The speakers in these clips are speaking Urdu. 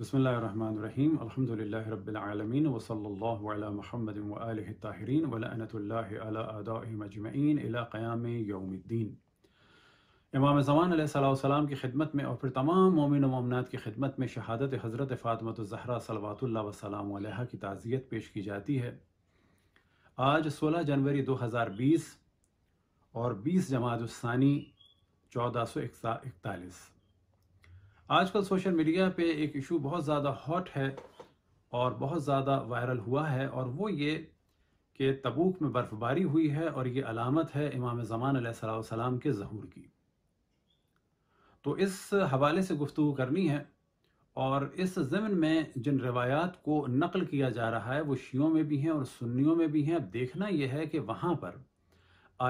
بسم اللہ الرحمن الرحیم رب العالمین اللہ علی محمد و ولعنت اللہ علی علیہ قیام یوم الدین امام زمان علیہ السلام کی خدمت میں اور پھر تمام مومن و مومنات کی خدمت میں شہادت حضرت فاطمت وظہرہ صلوات اللہ وسلم علیہ کی تعزیت پیش کی جاتی ہے آج سولہ جنوری دو ہزار بیس اور بیس جماعت الثانی چودہ سو اکتالیس آج کل سوشل میڈیا پہ ایک ایشو بہت زیادہ ہاٹ ہے اور بہت زیادہ وائرل ہوا ہے اور وہ یہ کہ تبوک میں برف باری ہوئی ہے اور یہ علامت ہے امام زمان علیہ السلام کے ظہور کی تو اس حوالے سے گفتگو کرنی ہے اور اس ضمن میں جن روایات کو نقل کیا جا رہا ہے وہ شیعوں میں بھی ہیں اور سنیوں میں بھی ہیں اب دیکھنا یہ ہے کہ وہاں پر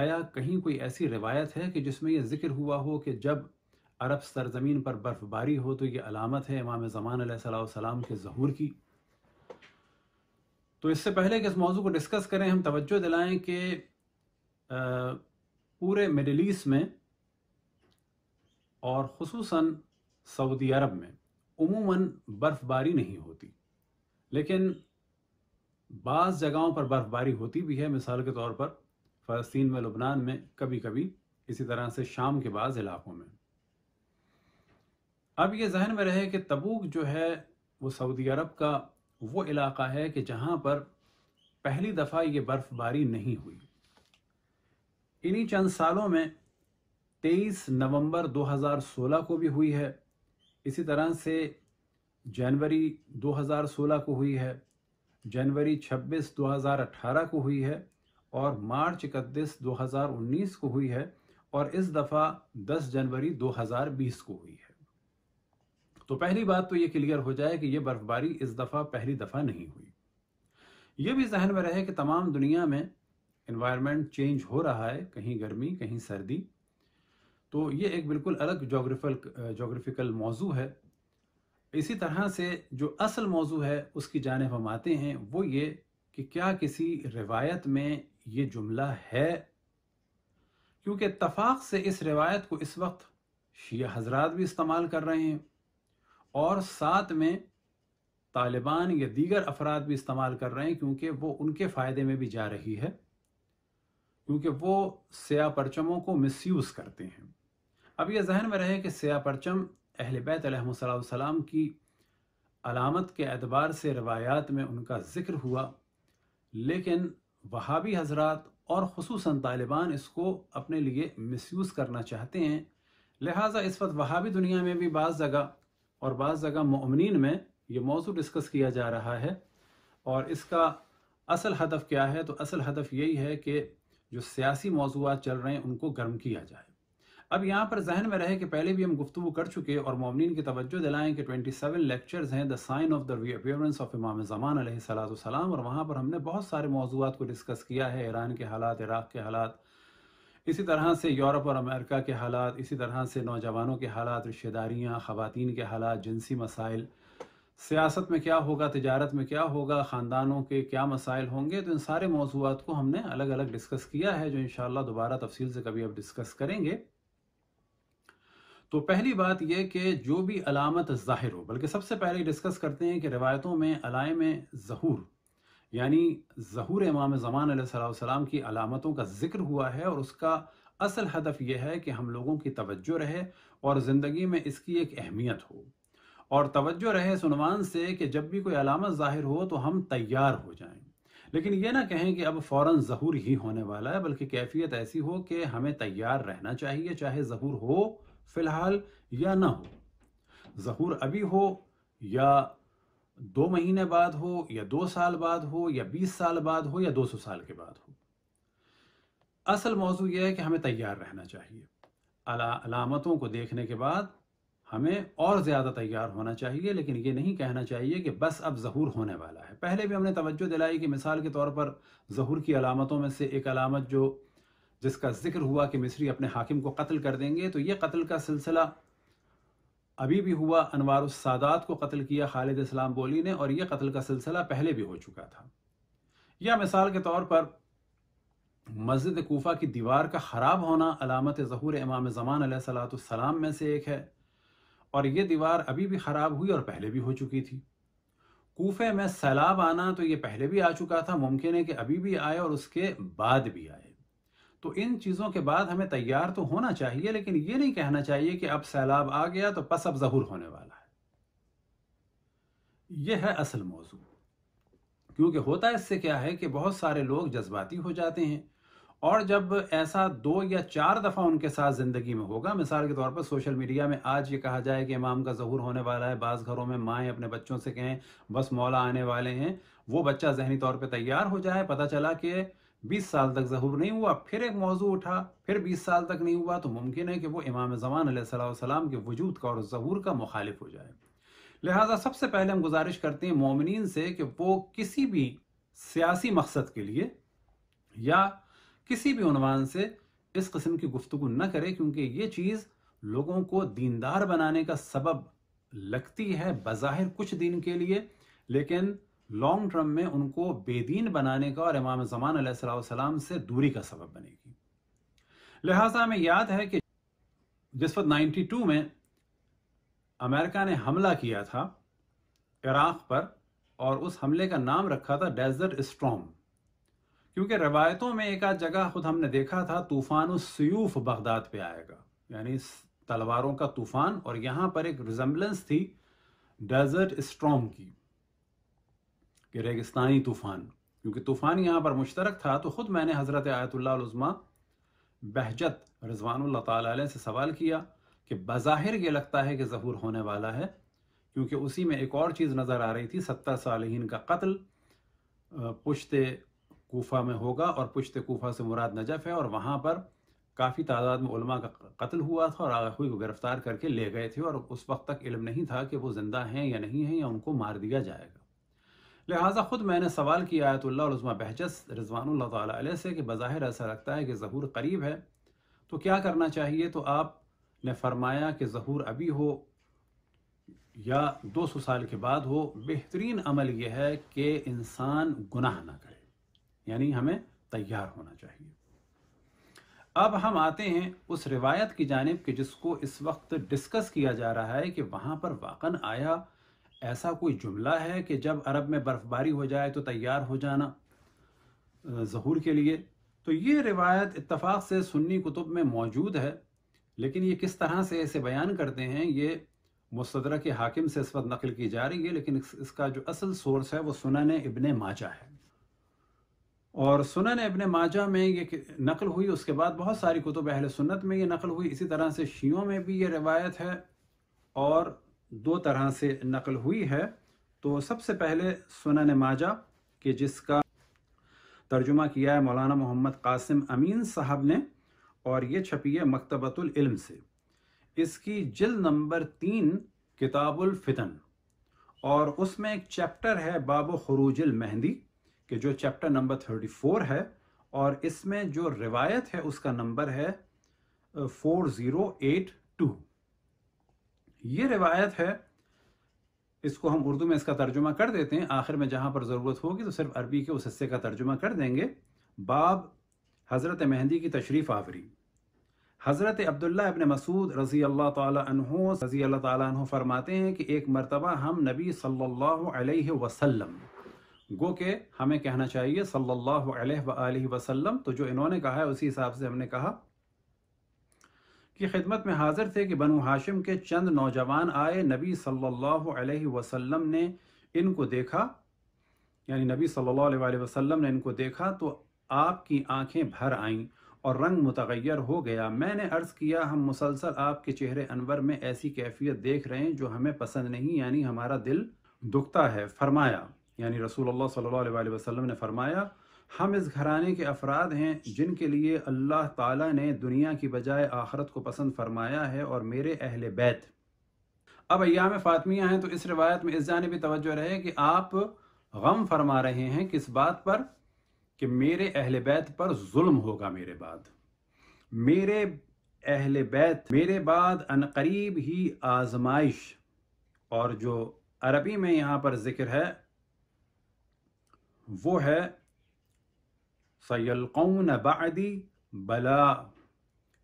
آیا کہیں کوئی ایسی روایت ہے کہ جس میں یہ ذکر ہوا ہو کہ جب عرب سرزمین پر برف باری ہو تو یہ علامت ہے امام زمان علیہ السلام کے ظہور کی تو اس سے پہلے کہ اس موضوع کو ڈسکس کریں ہم توجہ دلائیں کہ پورے مڈل ایسٹ میں اور خصوصاً سعودی عرب میں عموماً برف باری نہیں ہوتی لیکن بعض جگہوں پر برف باری ہوتی بھی ہے مثال کے طور پر فلسطین میں لبنان میں کبھی کبھی اسی طرح سے شام کے بعض علاقوں میں اب یہ ذہن میں رہے کہ تبوک جو ہے وہ سعودی عرب کا وہ علاقہ ہے کہ جہاں پر پہلی دفعہ یہ برف باری نہیں ہوئی انہی چند سالوں میں تیئیس نومبر دو ہزار سولہ کو بھی ہوئی ہے اسی طرح سے جنوری دو ہزار سولہ کو ہوئی ہے جنوری چھبیس دو ہزار اٹھارہ کو ہوئی ہے اور مارچ اکتیس دو ہزار انیس کو ہوئی ہے اور اس دفعہ دس جنوری دو ہزار بیس کو ہوئی ہے تو پہلی بات تو یہ کلیئر ہو جائے کہ یہ برف باری اس دفعہ پہلی دفعہ نہیں ہوئی یہ بھی ذہن میں رہے کہ تمام دنیا میں انوائرمنٹ چینج ہو رہا ہے کہیں گرمی کہیں سردی تو یہ ایک بالکل الگ جغرفل جغرفیکل موضوع ہے اسی طرح سے جو اصل موضوع ہے اس کی جانب ہم آتے ہیں وہ یہ کہ کیا کسی روایت میں یہ جملہ ہے کیونکہ اتفاق سے اس روایت کو اس وقت شیعہ حضرات بھی استعمال کر رہے ہیں اور ساتھ میں طالبان یا دیگر افراد بھی استعمال کر رہے ہیں کیونکہ وہ ان کے فائدے میں بھی جا رہی ہے کیونکہ وہ سیاہ پرچموں کو مس یوز کرتے ہیں اب یہ ذہن میں رہے کہ سیاہ پرچم اہل بیت علیہ السلام کی علامت کے اعتبار سے روایات میں ان کا ذکر ہوا لیکن وہابی حضرات اور خصوصاً طالبان اس کو اپنے لیے مس یوز کرنا چاہتے ہیں لہٰذا اس وقت وہابی دنیا میں بھی بعض جگہ اور بعض جگہ مؤمنین میں یہ موضوع ڈسکس کیا جا رہا ہے اور اس کا اصل ہدف کیا ہے تو اصل ہدف یہی ہے کہ جو سیاسی موضوعات چل رہے ہیں ان کو گرم کیا جائے اب یہاں پر ذہن میں رہے کہ پہلے بھی ہم گفتگو کر چکے اور مومنین کی توجہ دلائیں کہ ٹوئنٹی سیون لیکچرز ہیں the sign of the reappearance of امام زمان علیہ السلام اور وہاں پر ہم نے بہت سارے موضوعات کو ڈسکس کیا ہے ایران کے حالات عراق کے حالات اسی طرح سے یورپ اور امریکہ کے حالات اسی طرح سے نوجوانوں کے حالات رشتہ داریاں خواتین کے حالات جنسی مسائل سیاست میں کیا ہوگا تجارت میں کیا ہوگا خاندانوں کے کیا مسائل ہوں گے تو ان سارے موضوعات کو ہم نے الگ الگ ڈسکس کیا ہے جو انشاءاللہ دوبارہ تفصیل سے کبھی اب ڈسکس کریں گے تو پہلی بات یہ کہ جو بھی علامت ظاہر ہو بلکہ سب سے پہلے ڈسکس کرتے ہیں کہ روایتوں میں علائم ظہور یعنی ظہور امام زمان علیہ السلام کی علامتوں کا ذکر ہوا ہے اور اس کا اصل ہدف یہ ہے کہ ہم لوگوں کی توجہ رہے اور زندگی میں اس کی ایک اہمیت ہو اور توجہ رہے عنوان سے کہ جب بھی کوئی علامت ظاہر ہو تو ہم تیار ہو جائیں لیکن یہ نہ کہیں کہ اب فوراً ظہور ہی ہونے والا ہے بلکہ کیفیت ایسی ہو کہ ہمیں تیار رہنا چاہیے چاہے ظہور ہو فی الحال یا نہ ہو ظہور ابھی ہو یا دو مہینے بعد ہو یا دو سال بعد ہو یا بیس سال بعد ہو یا دو سو سال کے بعد ہو اصل موضوع یہ ہے کہ ہمیں تیار رہنا چاہیے علامتوں کو دیکھنے کے بعد ہمیں اور زیادہ تیار ہونا چاہیے لیکن یہ نہیں کہنا چاہیے کہ بس اب ظہور ہونے والا ہے پہلے بھی ہم نے توجہ دلائی کہ مثال کے طور پر ظہور کی علامتوں میں سے ایک علامت جو جس کا ذکر ہوا کہ مصری اپنے حاکم کو قتل کر دیں گے تو یہ قتل کا سلسلہ ابھی بھی ہوا انوار السادات کو قتل کیا خالد اسلام بولی نے اور یہ قتل کا سلسلہ پہلے بھی ہو چکا تھا یا مثال کے طور پر مسجد کوفہ کی دیوار کا خراب ہونا علامت ظہور امام زمان علیہ السلات السلام میں سے ایک ہے اور یہ دیوار ابھی بھی خراب ہوئی اور پہلے بھی ہو چکی تھی کوفے میں سیلاب آنا تو یہ پہلے بھی آ چکا تھا ممکن ہے کہ ابھی بھی آئے اور اس کے بعد بھی آئے تو ان چیزوں کے بعد ہمیں تیار تو ہونا چاہیے لیکن یہ نہیں کہنا چاہیے کہ اب سیلاب آ گیا تو پس اب ظہور ہونے والا ہے یہ ہے اصل موضوع کیونکہ ہوتا ہے اس سے کیا ہے کہ بہت سارے لوگ جذباتی ہو جاتے ہیں اور جب ایسا دو یا چار دفعہ ان کے ساتھ زندگی میں ہوگا مثال کے طور پر سوشل میڈیا میں آج یہ کہا جائے کہ امام کا ظہور ہونے والا ہے بعض گھروں میں مائیں اپنے بچوں سے کہیں بس مولا آنے والے ہیں وہ بچہ ذہنی طور پہ تیار ہو جائے پتا چلا کہ بیس سال تک ظہور نہیں ہوا پھر ایک موضوع اٹھا پھر بیس سال تک نہیں ہوا تو ممکن ہے کہ وہ امام زمان علیہ والسلام کے وجود کا اور ظہور کا مخالف ہو جائے لہٰذا سب سے پہلے ہم گزارش کرتے ہیں مومنین سے کہ وہ کسی بھی سیاسی مقصد کے لیے یا کسی بھی عنوان سے اس قسم کی گفتگو نہ کرے کیونکہ یہ چیز لوگوں کو دیندار بنانے کا سبب لگتی ہے بظاہر کچھ دن کے لیے لیکن لانگ ٹرم میں ان کو بے دین بنانے کا اور امام زمان علیہ السلام سے دوری کا سبب بنے گی لہٰذا ہمیں یاد ہے کہ جس وقت نائنٹی ٹو میں امریکہ نے حملہ کیا تھا عراق پر اور اس حملے کا نام رکھا تھا ڈیزرٹ اسٹرام کیونکہ روایتوں میں ایک آدھ جگہ خود ہم نے دیکھا تھا طوفان السیوف بغداد پہ آئے گا یعنی تلواروں کا طوفان اور یہاں پر ایک ریزمبلنس تھی ڈیزرٹ اسٹرام کی کہ ریگستانی طوفان کیونکہ طوفان یہاں پر مشترک تھا تو خود میں نے حضرت آیت اللہ العظمہ بہجت رضوان اللہ تعالیٰ علیہ سے سوال کیا کہ بظاہر یہ لگتا ہے کہ ظہور ہونے والا ہے کیونکہ اسی میں ایک اور چیز نظر آ رہی تھی ستر صالحین کا قتل پشت کوفہ میں ہوگا اور پشت کوفہ سے مراد نجف ہے اور وہاں پر کافی تعداد میں علماء کا قتل ہوا تھا اور آغا خوی کو گرفتار کر کے لے گئے تھے اور اس وقت تک علم نہیں تھا کہ وہ زندہ ہیں یا نہیں ہیں یا ان کو مار دیا جائے گا لہٰذا خود میں نے سوال کیا آیت اللہ علمٰ بہجس رضوان اللہ تعالیٰ علیہ سے کہ بظاہر ایسا رکھتا ہے کہ ظہور قریب ہے تو کیا کرنا چاہیے تو آپ نے فرمایا کہ ظہور ابھی ہو یا دو سو سال کے بعد ہو بہترین عمل یہ ہے کہ انسان گناہ نہ کرے یعنی ہمیں تیار ہونا چاہیے اب ہم آتے ہیں اس روایت کی جانب کہ جس کو اس وقت ڈسکس کیا جا رہا ہے کہ وہاں پر واقعا آیا ایسا کوئی جملہ ہے کہ جب عرب میں برف باری ہو جائے تو تیار ہو جانا ظہور کے لیے تو یہ روایت اتفاق سے سنی کتب میں موجود ہے لیکن یہ کس طرح سے اسے بیان کرتے ہیں یہ مستدرہ کے حاکم سے اس وقت نقل کی جا رہی ہے لیکن اس کا جو اصل سورس ہے وہ سنن ابن ماجہ ہے اور سنن ابن ماجہ میں یہ نقل ہوئی اس کے بعد بہت ساری کتب اہل سنت میں یہ نقل ہوئی اسی طرح سے شیعوں میں بھی یہ روایت ہے اور دو طرح سے نقل ہوئی ہے تو سب سے پہلے سنن ماجہ کہ جس کا ترجمہ کیا ہے مولانا محمد قاسم امین صاحب نے اور یہ چھپی ہے مکتبۃ العلم سے اس کی جلد نمبر تین کتاب الفتن اور اس میں ایک چیپٹر ہے باب و خروج المہندی کہ جو چیپٹر نمبر 34 فور ہے اور اس میں جو روایت ہے اس کا نمبر ہے فور زیرو ایٹ ٹو یہ روایت ہے اس کو ہم اردو میں اس کا ترجمہ کر دیتے ہیں آخر میں جہاں پر ضرورت ہوگی تو صرف عربی کے اس حصے کا ترجمہ کر دیں گے باب حضرت مہندی کی تشریف آوری حضرت عبداللہ ابن مسعود رضی اللہ تعالیٰ عنہ رضی اللہ تعالیٰ عنہ فرماتے ہیں کہ ایک مرتبہ ہم نبی صلی اللہ علیہ وسلم گو کہ ہمیں کہنا چاہیے صلی اللہ علیہ وآلہ وسلم تو جو انہوں نے کہا ہے اسی حساب سے ہم نے کہا کی خدمت میں حاضر تھے کہ بنو ہاشم کے چند نوجوان آئے نبی صلی اللہ علیہ وسلم نے ان کو دیکھا یعنی نبی صلی اللہ علیہ وسلم نے ان کو دیکھا تو آپ کی آنکھیں بھر آئیں اور رنگ متغیر ہو گیا میں نے عرض کیا ہم مسلسل آپ کے چہرے انور میں ایسی کیفیت دیکھ رہے ہیں جو ہمیں پسند نہیں یعنی ہمارا دل دکھتا ہے فرمایا یعنی رسول اللہ صلی اللہ علیہ وسلم نے فرمایا ہم اس گھرانے کے افراد ہیں جن کے لیے اللہ تعالیٰ نے دنیا کی بجائے آخرت کو پسند فرمایا ہے اور میرے اہل بیت اب ایام فاطمیہ ہیں تو اس روایت میں اس بھی توجہ رہے کہ آپ غم فرما رہے ہیں کس بات پر کہ میرے اہل بیت پر ظلم ہوگا میرے بعد میرے اہل بیت میرے بعد عنقریب ہی آزمائش اور جو عربی میں یہاں پر ذکر ہے وہ ہے سیل بعدی بلا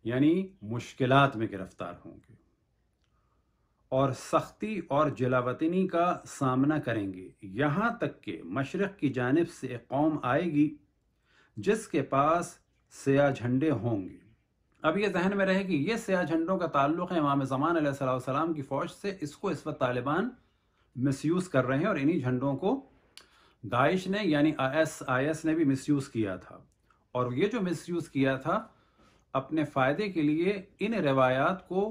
یعنی مشکلات میں گرفتار ہوں گے اور سختی اور جلاوطنی کا سامنا کریں گے یہاں تک کہ مشرق کی جانب سے ایک قوم آئے گی جس کے پاس سیاہ جھنڈے ہوں گے اب یہ ذہن میں رہے گی یہ سیاہ جھنڈوں کا تعلق ہے امام زمان علیہ السلام کی فوج سے اس کو اس وقت طالبان مس یوز کر رہے ہیں اور انہی جھنڈوں کو داعش نے یعنی آئی ایس آئی ایس نے بھی مس یوز کیا تھا اور یہ جو مس یوز کیا تھا اپنے فائدے کے لیے ان روایات کو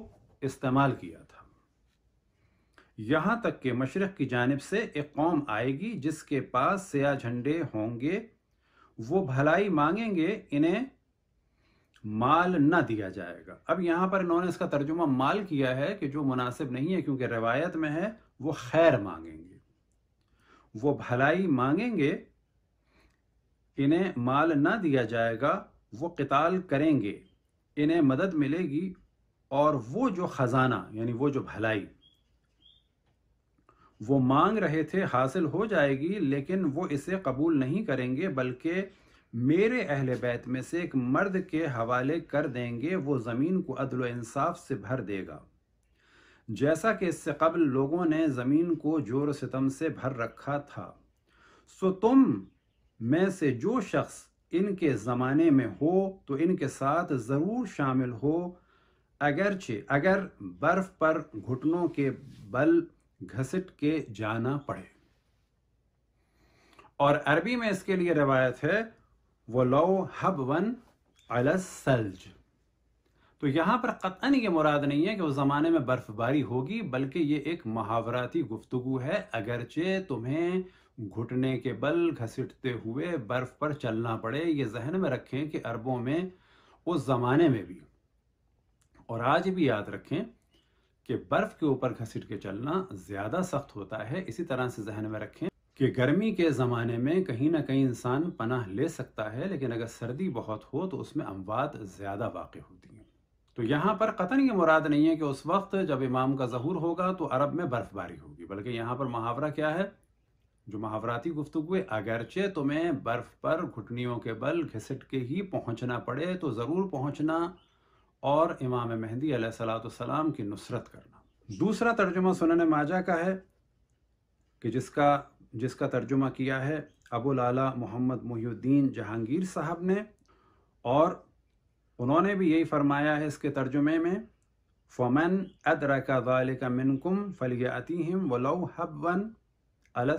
استعمال کیا تھا یہاں تک کہ مشرق کی جانب سے ایک قوم آئے گی جس کے پاس سیاہ جھنڈے ہوں گے وہ بھلائی مانگیں گے انہیں مال نہ دیا جائے گا اب یہاں پر انہوں نے اس کا ترجمہ مال کیا ہے کہ جو مناسب نہیں ہے کیونکہ روایت میں ہے وہ خیر مانگیں گے وہ بھلائی مانگیں گے انہیں مال نہ دیا جائے گا وہ قتال کریں گے انہیں مدد ملے گی اور وہ جو خزانہ یعنی وہ جو بھلائی وہ مانگ رہے تھے حاصل ہو جائے گی لیکن وہ اسے قبول نہیں کریں گے بلکہ میرے اہل بیت میں سے ایک مرد کے حوالے کر دیں گے وہ زمین کو عدل و انصاف سے بھر دے گا جیسا کہ اس سے قبل لوگوں نے زمین کو جور ستم سے بھر رکھا تھا سو تم میں سے جو شخص ان کے زمانے میں ہو تو ان کے ساتھ ضرور شامل ہو اگرچہ اگر برف پر گھٹنوں کے بل گھسٹ کے جانا پڑے اور عربی میں اس کے لیے روایت ہے وہ لو ہب ونسل تو یہاں پر قطعا یہ مراد نہیں ہے کہ اس زمانے میں برف باری ہوگی بلکہ یہ ایک محاوراتی گفتگو ہے اگرچہ تمہیں گھٹنے کے بل گھسٹتے ہوئے برف پر چلنا پڑے یہ ذہن میں رکھیں کہ عربوں میں اس زمانے میں بھی اور آج بھی یاد رکھیں کہ برف کے اوپر گھسٹ کے چلنا زیادہ سخت ہوتا ہے اسی طرح سے ذہن میں رکھیں کہ گرمی کے زمانے میں کہیں نہ کہیں انسان پناہ لے سکتا ہے لیکن اگر سردی بہت ہو تو اس میں اموات زیادہ واقع ہوتی ہیں تو یہاں پر قطن یہ مراد نہیں ہے کہ اس وقت جب امام کا ظہور ہوگا تو عرب میں برف باری ہوگی بلکہ یہاں پر محاورہ کیا ہے جو محاوراتی گفتگو اگرچہ تمہیں برف پر گھٹنیوں کے بل گھسٹ کے ہی پہنچنا پڑے تو ضرور پہنچنا اور امام مہدی علیہ السلات والسلام کی نصرت کرنا دوسرا ترجمہ سنن ماجہ کا ہے کہ جس کا جس کا ترجمہ کیا ہے ابو لالا محمد محی الدین جہانگیر صاحب نے اور انہوں نے بھی یہی فرمایا ہے اس کے ترجمے میں فمن ادرک ذالک منکم کم ولو و لب ون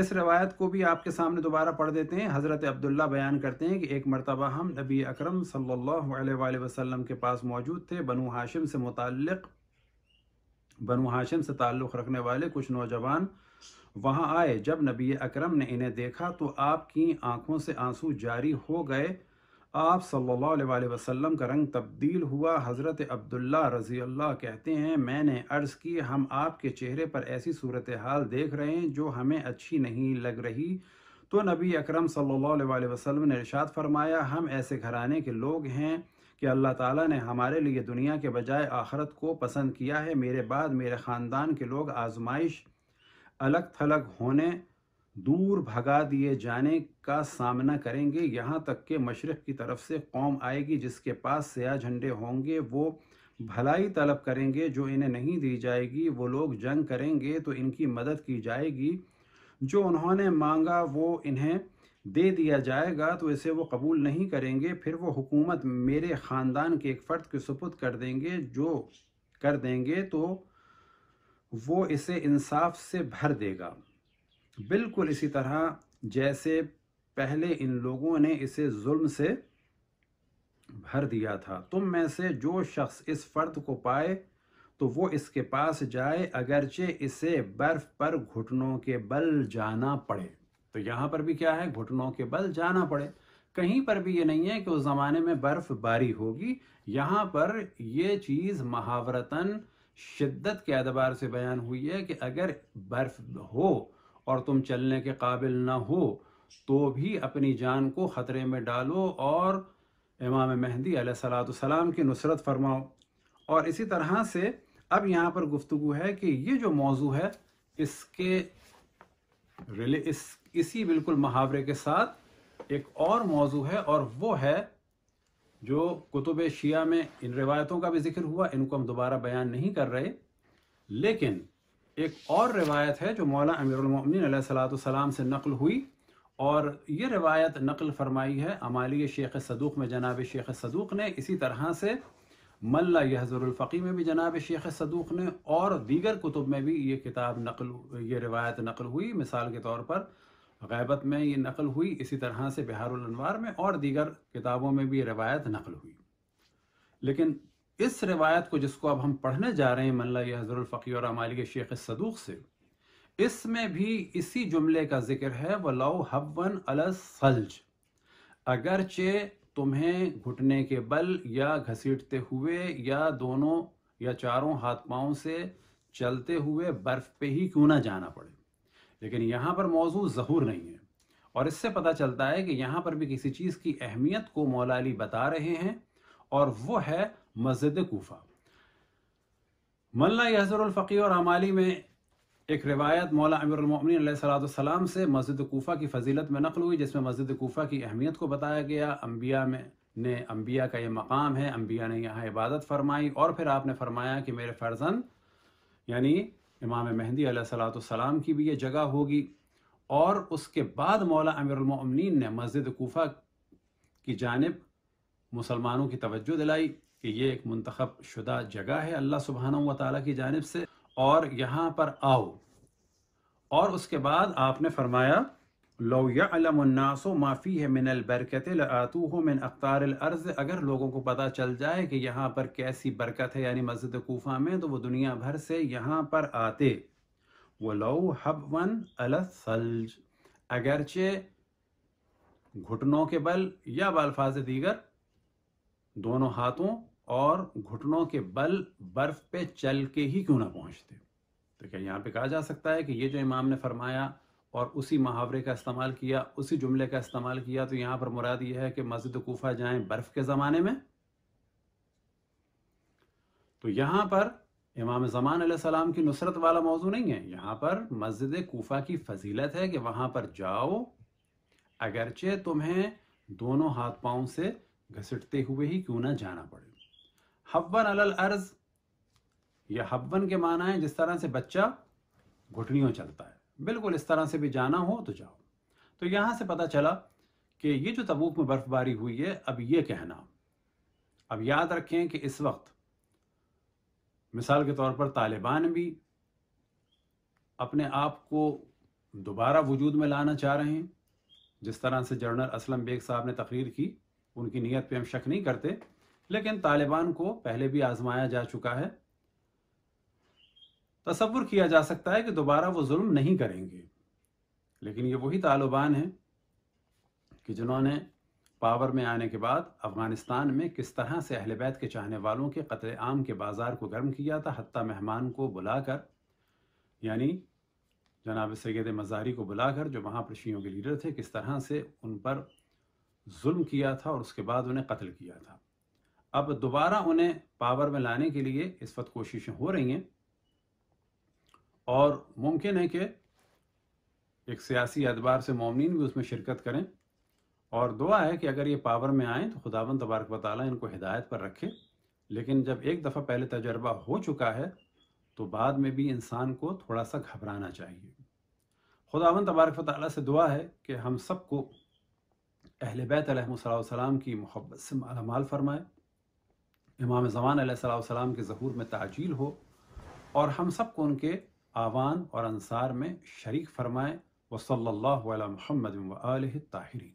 اس روایت کو بھی آپ کے سامنے دوبارہ پڑھ دیتے ہیں حضرت عبداللہ بیان کرتے ہیں کہ ایک مرتبہ ہم نبی اکرم صلی اللہ علیہ وآلہ وسلم کے پاس موجود تھے بنو ہاشم سے متعلق بنو ہاشم حاشم سے تعلق رکھنے والے کچھ نوجوان وہاں آئے جب نبی اکرم نے انہیں دیکھا تو آپ کی آنکھوں سے آنسو جاری ہو گئے آپ صلی اللہ علیہ وآلہ وسلم کا رنگ تبدیل ہوا حضرت عبداللہ رضی اللہ کہتے ہیں میں نے عرض کی ہم آپ کے چہرے پر ایسی صورتحال دیکھ رہے ہیں جو ہمیں اچھی نہیں لگ رہی تو نبی اکرم صلی اللہ علیہ وآلہ وسلم نے ارشاد فرمایا ہم ایسے گھرانے کے لوگ ہیں کہ اللہ تعالیٰ نے ہمارے لیے دنیا کے بجائے آخرت کو پسند کیا ہے میرے بعد میرے خاندان کے لوگ آزمائش الگ تھلگ ہونے دور بھگا دیے جانے کا سامنا کریں گے یہاں تک کہ مشرق کی طرف سے قوم آئے گی جس کے پاس سیاہ جھنڈے ہوں گے وہ بھلائی طلب کریں گے جو انہیں نہیں دی جائے گی وہ لوگ جنگ کریں گے تو ان کی مدد کی جائے گی جو انہوں نے مانگا وہ انہیں دے دیا جائے گا تو اسے وہ قبول نہیں کریں گے پھر وہ حکومت میرے خاندان کے ایک فرد کے سپت کر دیں گے جو کر دیں گے تو وہ اسے انصاف سے بھر دے گا بالکل اسی طرح جیسے پہلے ان لوگوں نے اسے ظلم سے بھر دیا تھا تم میں سے جو شخص اس فرد کو پائے تو وہ اس کے پاس جائے اگرچہ اسے برف پر گھٹنوں کے بل جانا پڑے تو یہاں پر بھی کیا ہے گھٹنوں کے بل جانا پڑے کہیں پر بھی یہ نہیں ہے کہ اس زمانے میں برف باری ہوگی یہاں پر یہ چیز محاورتاً شدت کے اعتبار سے بیان ہوئی ہے کہ اگر برف ہو اور تم چلنے کے قابل نہ ہو تو بھی اپنی جان کو خطرے میں ڈالو اور امام مہدی علیہ السلام کی نصرت فرماؤ اور اسی طرح سے اب یہاں پر گفتگو ہے کہ یہ جو موضوع ہے اس کے اسی بالکل محاورے کے ساتھ ایک اور موضوع ہے اور وہ ہے جو کتب شیعہ میں ان روایتوں کا بھی ذکر ہوا ان کو ہم دوبارہ بیان نہیں کر رہے لیکن ایک اور روایت ہے جو مولا امیر المؤمنین علیہ السلام سے نقل ہوئی اور یہ روایت نقل فرمائی ہے عمالی شیخ صدوق میں جناب شیخ صدوق نے اسی طرح سے ملا یحضر الفقی میں بھی جناب شیخ صدوق نے اور دیگر کتب میں بھی یہ کتاب نقل یہ روایت نقل ہوئی مثال کے طور پر غیبت میں یہ نقل ہوئی اسی طرح سے بہار الانوار میں اور دیگر کتابوں میں بھی یہ روایت نقل ہوئی لیکن اس روایت کو جس کو اب ہم پڑھنے جا رہے ہیں ملا حضر الفقی اور مالک شیخ صدوق سے اس میں بھی اسی جملے کا ذکر ہے وَلَوْ لو عَلَى ون اگرچہ تمہیں گھٹنے کے بل یا گھسیٹتے ہوئے یا دونوں یا چاروں ہاتھ پاؤں سے چلتے ہوئے برف پہ ہی کیوں نہ جانا پڑے لیکن یہاں پر موضوع ظہور نہیں ہے اور اس سے پتہ چلتا ہے کہ یہاں پر بھی کسی چیز کی اہمیت کو مولا علی بتا رہے ہیں اور وہ ہے مسجد کوفہ ملنا یحضر الفقی اور امالی میں ایک روایت مولا امیر المنین علیہ صلاۃ السلام سے مسجد کوفہ کی فضیلت میں نقل ہوئی جس میں مسجد کوفہ کی اہمیت کو بتایا گیا انبیاء میں نے انبیاء کا یہ مقام ہے انبیاء نے یہاں عبادت فرمائی اور پھر آپ نے فرمایا کہ میرے فرزن یعنی امام مہندی علیہ صلاۃ السلام کی بھی یہ جگہ ہوگی اور اس کے بعد مولا امیر المؤمنین نے مسجد کوفہ کی جانب مسلمانوں کی توجہ دلائی کہ یہ ایک منتخب شدہ جگہ ہے اللہ سبحانہ و تعالیٰ کی جانب سے اور یہاں پر آؤ اور اس کے بعد آپ نے فرمایا لو یعلم الناس ما فیہ من من البرکت لآتوہ الارض اگر لوگوں کو پتہ چل جائے کہ یہاں پر کیسی برکت ہے یعنی مسجد کوفہ میں تو وہ دنیا بھر سے یہاں پر آتے ولو حبون علی الثلج اگرچہ گھٹنوں کے بل یا بالفاظ دیگر دونوں ہاتھوں اور گھٹنوں کے بل برف پہ چل کے ہی کیوں نہ پہنچتے تو کیا یہاں پہ کہا جا سکتا ہے کہ یہ جو امام نے فرمایا اور اسی محاورے کا استعمال کیا اسی جملے کا استعمال کیا تو یہاں پر مراد یہ ہے کہ مسجد کوفہ جائیں برف کے زمانے میں تو یہاں پر امام زمان علیہ السلام کی نصرت والا موضوع نہیں ہے یہاں پر مسجد کوفہ کی فضیلت ہے کہ وہاں پر جاؤ اگرچہ تمہیں دونوں ہاتھ پاؤں سے گھسٹتے ہوئے ہی کیوں نہ جانا پڑے حبن حبن کے معنی ہے جس طرح سے بچہ گھٹنیوں چلتا ہے بالکل اس طرح سے بھی جانا ہو تو جاؤ تو یہاں سے پتا چلا کہ یہ جو تبوک میں برف باری ہوئی ہے اب یہ کہنا اب یاد رکھیں کہ اس وقت مثال کے طور پر طالبان بھی اپنے آپ کو دوبارہ وجود میں لانا چاہ رہے ہیں جس طرح سے جنرل اسلم بیگ صاحب نے تقریر کی ان کی نیت پہ ہم شک نہیں کرتے لیکن طالبان کو پہلے بھی آزمایا جا چکا ہے تصور کیا جا سکتا ہے کہ دوبارہ وہ ظلم نہیں کریں گے لیکن یہ وہی طالبان ہیں کہ جنہوں نے پاور میں آنے کے بعد افغانستان میں کس طرح سے اہل بیت کے چاہنے والوں کے قتل عام کے بازار کو گرم کیا تھا حتیٰ مہمان کو بلا کر یعنی جناب سید مزاری کو بلا کر جو وہاں پر شیعوں کے لیڈر تھے کس طرح سے ان پر ظلم کیا تھا اور اس کے بعد انہیں قتل کیا تھا اب دوبارہ انہیں پاور میں لانے کے لیے اس وقت کوششیں ہو رہی ہیں اور ممکن ہے کہ ایک سیاسی ادبار سے مومنین بھی اس میں شرکت کریں اور دعا ہے کہ اگر یہ پاور میں آئیں تو خداون تبارک و تعالیٰ ان کو ہدایت پر رکھے لیکن جب ایک دفعہ پہلے تجربہ ہو چکا ہے تو بعد میں بھی انسان کو تھوڑا سا گھبرانا چاہیے خداون تبارک و تعالیٰ سے دعا ہے کہ ہم سب کو اہل بیت علیہ السلام کی محبت سے مال فرمائے امام زمان علیہ السلام کے ظہور میں تعجیل ہو اور ہم سب کو ان کے آوان اور انصار میں شریک فرمائیں وصلی اللہ علیہ محمد تاہری